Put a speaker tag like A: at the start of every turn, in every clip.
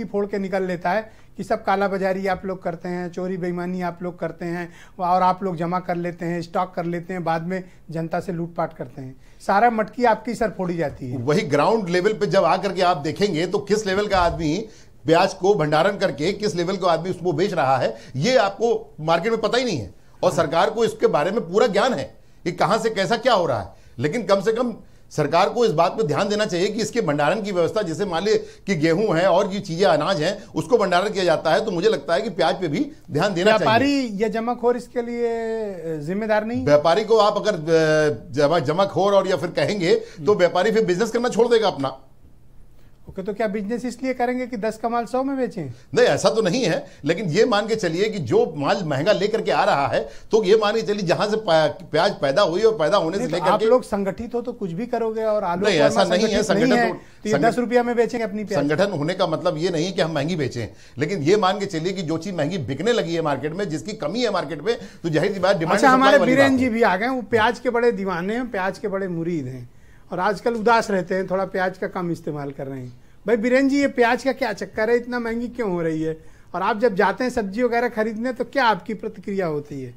A: ही फोड़ के निकल लेता है कि सब काला बाजारी आप लोग करते हैं चोरी बेईमानी आप लोग करते हैं और आप लोग जमा कर लेते हैं स्टॉक कर लेते हैं बाद में जनता से लूटपाट करते हैं सारा मटकी आपकी सर फोड़ी जाती है
B: वही ग्राउंड लेवल पे जब आकर के आप देखेंगे तो किस लेवल का आदमी ब्याज को भंडारण करके किस लेवल का आदमी उसको बेच रहा है ये आपको मार्केट में पता ही नहीं है और सरकार को इसके बारे में पूरा ज्ञान है कि कहाँ से कैसा क्या हो रहा है लेकिन कम से कम सरकार को इस बात पर ध्यान देना चाहिए कि इसके भंडारण की व्यवस्था जैसे मान लिये कि गेहूं है और ये चीजें अनाज हैं उसको भंडारण किया जाता है तो मुझे लगता है कि प्याज पे भी ध्यान देना व्यापारी
A: या जमाखोर इसके
B: लिए जिम्मेदार नहीं व्यापारी को आप अगर जमा जमाखोर और या फिर कहेंगे तो व्यापारी फिर बिजनेस करना छोड़ देगा अपना
A: ओके तो क्या बिजनेस इसलिए करेंगे कि दस का
B: माल सौ में बेचें नहीं ऐसा तो नहीं है लेकिन ये मान के चलिए कि जो माल महंगा लेकर के आ रहा है तो ये मान के चलिए जहां से प्याज पैदा हुई और पैदा होने से तो लेकर आप
A: लोग संगठित हो तो कुछ भी करोगे और आलू नहीं ऐसा नहीं है संगठन तो- तो दस रुपया में बेचेंगे अपनी संगठन
B: होने का मतलब ये नहीं कि हम महंगी बेचें लेकिन ये मान के चलिए कि जो चीज महंगी बिकने लगी है मार्केट में जिसकी कमी है मार्केट में तो जाहिर सी बात डिमांड अच्छा, हमारे बीरेन जी
A: भी आ गए वो प्याज के बड़े दीवाने हैं प्याज के बड़े मुरीद हैं और आजकल उदास रहते हैं थोड़ा प्याज का कम इस्तेमाल कर रहे हैं भाई बीरेन जी ये प्याज का क्या चक्कर है इतना महंगी क्यों हो रही है और आप जब जाते हैं सब्जी वगैरह खरीदने तो क्या आपकी प्रतिक्रिया होती है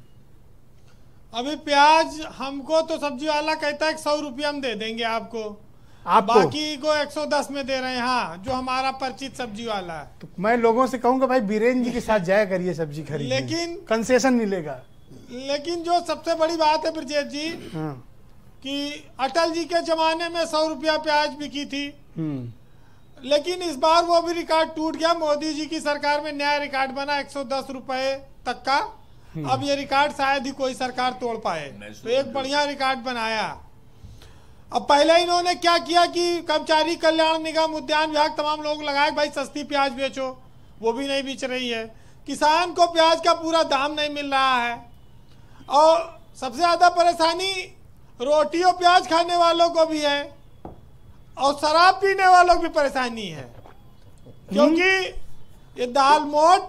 C: अभी प्याज हमको तो सब्जी वाला कहता है सौ रुपया हम दे देंगे आपको आप बाकी को 110 में दे रहे हैं हाँ जो हमारा परिचित सब्जी वाला है तो
A: मैं लोगों से कहूंगा भाई बीरेन जी के साथ जाया करिए सब्जी खरीद लेकिन कंसेशन मिलेगा
C: लेकिन जो सबसे बड़ी बात है ब्रजेश जी हाँ। कि अटल जी के जमाने में सौ रुपया प्याज बिकी थी हम्म। लेकिन इस बार वो भी रिकॉर्ड टूट गया मोदी जी की सरकार में नया रिकॉर्ड बना एक सौ दस रुपए तक का हम्म। अब ये रिकॉर्ड शायद ही कोई सरकार तोड़ पाए तो एक बढ़िया रिकॉर्ड बनाया अब पहले इन्होंने क्या किया कि कर्मचारी कल्याण निगम उद्यान विभाग तमाम लोग लगाए भाई सस्ती प्याज बेचो वो भी नहीं बेच रही है किसान को प्याज का पूरा दाम नहीं मिल रहा है और सबसे ज़्यादा परेशानी रोटी और प्याज खाने वालों को भी है और शराब पीने वालों की परेशानी है क्योंकि ये दाल मोट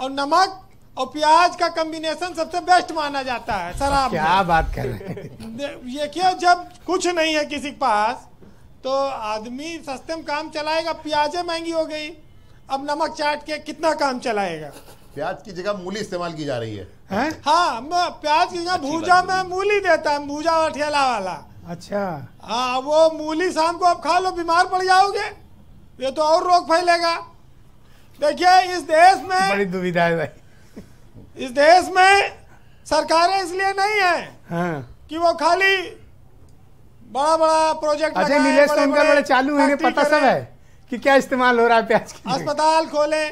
C: और नमक और प्याज का कॉम्बिनेशन सबसे बेस्ट माना जाता है शराब क्या
A: बात कर रहे
C: ये क्या जब कुछ नहीं है किसी के पास तो आदमी सस्ते में काम चलाएगा प्याजे महंगी हो गई अब नमक चाट के कितना काम चलाएगा
B: प्याज की जगह मूली इस्तेमाल की जा रही है,
C: है? हाँ प्याज की जगह भूजा में मूली देता है भूजा और ठेला वाला अच्छा हाँ वो मूली शाम को आप खा लो बीमार पड़ जाओगे ये तो और रोग फैलेगा देखिए इस देश में बड़ी दुविधा है भाई इस देश में सरकारें इसलिए नहीं है हाँ। कि वो खाली बड़ा बड़ा प्रोजेक्ट अच्छा नीलेश बड़े
A: चालू है पता सब है कि क्या इस्तेमाल हो रहा है प्याज अस्पताल
C: खोले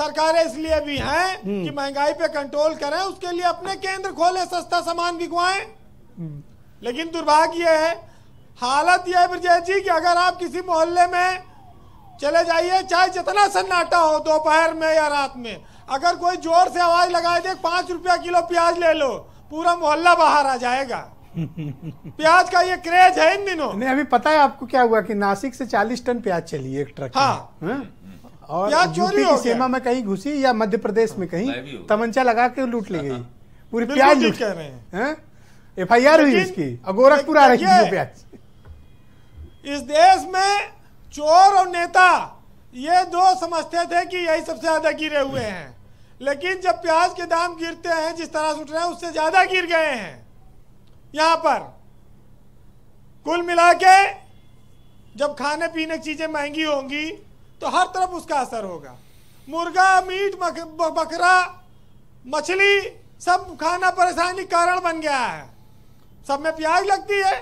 C: सरकारें इसलिए भी हैं हम्म। कि महंगाई पे कंट्रोल करें उसके लिए अपने केंद्र खोले सस्ता सामान बिकवाएं हम्म। लेकिन दुर्भाग्य है हालत यह है जी कि अगर आप किसी मोहल्ले में चले जाइए चाहे जितना सन्नाटा हो दोपहर में या रात में अगर कोई जोर से आवाज लगाए दे पांच रुपया किलो प्याज ले लो पूरा मोहल्ला बाहर आ जाएगा प्याज का ये क्रेज है इन दिनों नहीं
A: अभी पता है आपको क्या हुआ कि नासिक से चालीस टन प्याज चली एक ट्रक हाँ।, हाँ, और चोरी की सीमा में कहीं घुसी या मध्य प्रदेश में कहीं तमंचा लगा के लूट ली गई पूरी प्याज लूट कह रहे हैं हाँ? एफ आई आर हुई इसकी और गोरखपुर आ रही है
C: इस देश में चोर और नेता ये दो समझते थे कि यही सबसे ज्यादा गिरे हुए हैं लेकिन जब प्याज के दाम गिरते हैं जिस तरह से उठ रहे हैं उससे ज्यादा गिर गए हैं यहाँ पर कुल मिला के जब खाने पीने की चीजें महंगी होंगी तो हर तरफ उसका असर होगा मुर्गा मीट बकरा मछली सब खाना परेशानी कारण बन गया है सब में प्याज लगती है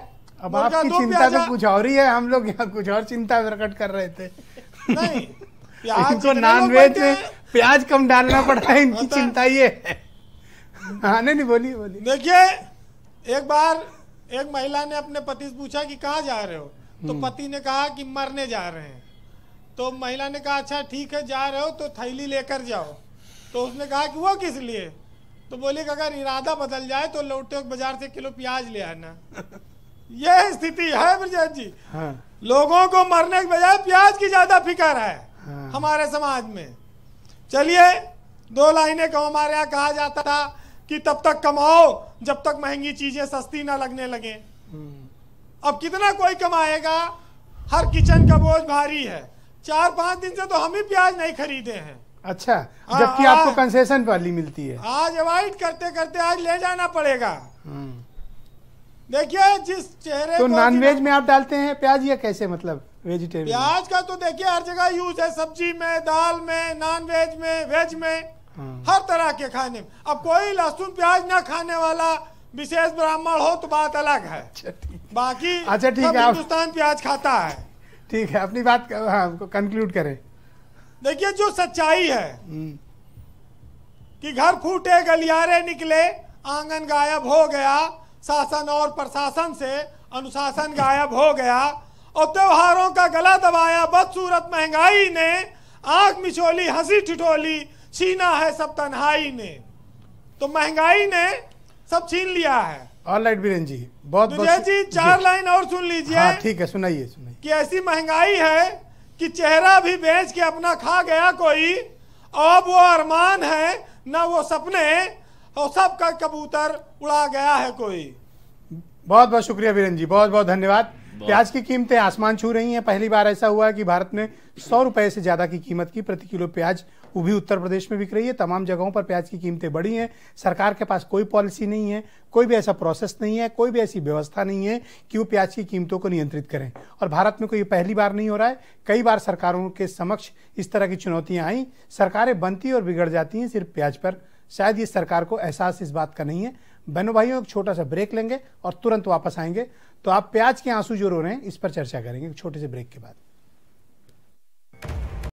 C: अब आपकी चिंता तो कुछ
A: और ही है हम लोग यहाँ कुछ और चिंता प्रकट कर रहे थे नहीं
C: प्याज नॉन वेज में प्याज कम डालना पड़ा है इनकी चिंता ये हाँ नहीं बोली बोली देखिए एक बार एक महिला ने अपने पति से पूछा कि कहाँ जा रहे हो तो हम्म। पति ने कहा कि मरने जा रहे हैं तो महिला ने कहा अच्छा ठीक है जा रहे हो तो थैली लेकर जाओ तो उसने कहा कि वो किस लिए तो बोले कि अगर इरादा बदल जाए तो लौटे बाजार से किलो प्याज ले आना यह स्थिति है ब्रजेश जी हाँ। लोगों को मरने के बजाय प्याज की ज्यादा फिक्र है हाँ। हमारे समाज में चलिए दो लाइनें को हमारे यहाँ कहा जाता था कि तब तक कमाओ जब तक महंगी चीजें सस्ती ना लगने लगे हम्म। अब कितना कोई कमाएगा हर किचन का बोझ भारी है चार पांच दिन से तो हम ही प्याज नहीं खरीदे हैं अच्छा जबकि आपको
A: कंसेशन वाली मिलती है
C: आज अवॉइड करते करते आज ले जाना पड़ेगा
A: हम्म।
C: देखिए जिस चेहरे तो नॉन वेज
A: में आप डालते हैं प्याज या कैसे मतलब वेजिटेबल प्याज
C: का तो देखिए हर जगह यूज है सब्जी में दाल में नॉन वेज में वेज में हम्म। हर तरह के खाने में अब कोई लहसुन प्याज ना खाने वाला विशेष ब्राह्मण हो तो बात अलग है अच्छा, बाकी अच्छा ठीक है हिंदुस्तान प्याज खाता है ठीक है अपनी बात हाँ, कंक्लूड करें देखिए जो सच्चाई है कि घर फूटे गलियारे निकले आंगन गायब हो गया शासन और प्रशासन से अनुशासन गायब हो गया और त्योहारों का गला दबाया बदसूरत महंगाई ने आग मिचोली हंसी ठिठोली छीना है सब तन्हाई ने तो महंगाई ने सब छीन लिया है
A: ऑल राइट बीरेन जी
C: बहुत तो जी चार लाइन और सुन लीजिए हाँ, ठीक हाँ, है सुनाइए सुनाइए कि ऐसी महंगाई है कि चेहरा भी बेच के अपना खा गया कोई अब वो अरमान है ना वो सपने और सबका कबूतर उड़ा गया है कोई बहुत बहुत शुक्रिया वीरन जी बहुत बहुत धन्यवाद
A: प्याज की कीमतें आसमान छू रही हैं पहली बार ऐसा हुआ है कि भारत में सौ रुपए से ज्यादा की कीमत की प्रति किलो प्याज वो भी उत्तर प्रदेश में बिक रही है तमाम जगहों पर प्याज की कीमतें बढ़ी हैं सरकार के पास कोई पॉलिसी नहीं है कोई भी ऐसा प्रोसेस नहीं है कोई भी ऐसी व्यवस्था नहीं है कि वो प्याज की कीमतों को नियंत्रित करें और भारत में कोई पहली बार नहीं हो रहा है कई बार सरकारों के समक्ष इस तरह की चुनौतियाँ आई सरकारें बनती और बिगड़ जाती हैं सिर्फ प्याज पर शायद ये सरकार को एहसास इस बात का नहीं है बहनों भाइयों एक छोटा सा ब्रेक लेंगे और तुरंत वापस आएंगे तो आप प्याज के आंसू जो रो रहे हैं इस पर चर्चा करेंगे छोटे से ब्रेक के बाद